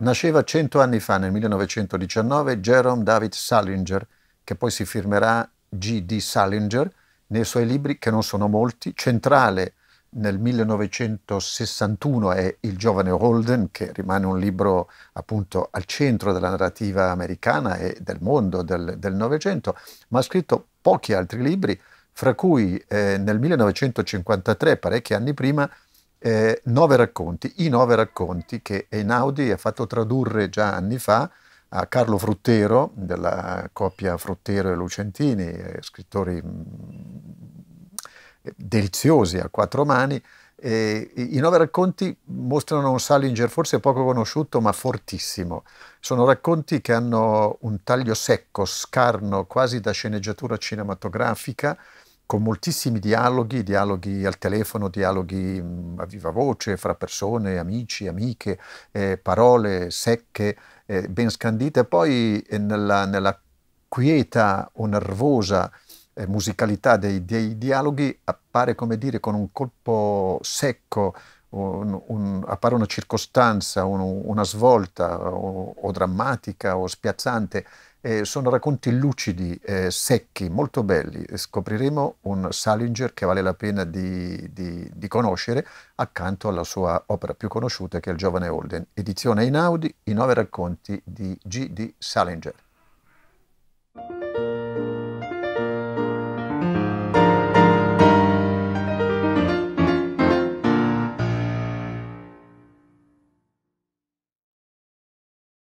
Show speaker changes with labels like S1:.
S1: Nasceva cento anni fa, nel 1919, Jerome David Salinger, che poi si firmerà G.D. Salinger, nei suoi libri, che non sono molti, centrale nel 1961 è Il giovane Holden, che rimane un libro appunto al centro della narrativa americana e del mondo del Novecento, ma ha scritto pochi altri libri, fra cui eh, nel 1953, parecchi anni prima, eh, nove racconti, i nove racconti che Einaudi ha fatto tradurre già anni fa a Carlo Fruttero, della coppia Fruttero e Lucentini, eh, scrittori mh, mm, deliziosi a quattro mani. Eh, I nove racconti mostrano un Salinger forse poco conosciuto ma fortissimo. Sono racconti che hanno un taglio secco, scarno, quasi da sceneggiatura cinematografica, con moltissimi dialoghi, dialoghi al telefono, dialoghi a viva voce fra persone, amici, amiche, eh, parole secche, eh, ben scandite. Poi eh, nella, nella, quieta o nervosa eh, musicalità dei, dei dialoghi appare, come dire, con un colpo secco, un, un, appare una circostanza, un, una svolta o, o, drammatica o spiazzante. Eh, sono racconti lucidi, eh, secchi, molto belli. Scopriremo un Salinger che vale la pena di, di, di, conoscere accanto alla sua opera più conosciuta che è Il giovane Holden, edizione Einaudi, i nove racconti di G. D. Salinger.